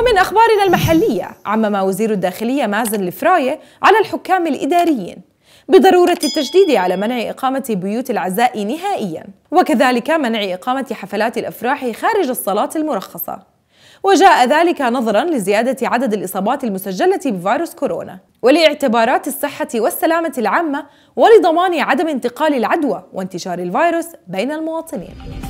ومن أخبارنا المحلية عمم وزير الداخلية مازن الفراية على الحكام الإداريين بضرورة التجديد على منع إقامة بيوت العزاء نهائيا وكذلك منع إقامة حفلات الأفراح خارج الصلاة المرخصة وجاء ذلك نظرا لزيادة عدد الإصابات المسجلة بفيروس كورونا ولاعتبارات الصحة والسلامة العامة ولضمان عدم انتقال العدوى وانتشار الفيروس بين المواطنين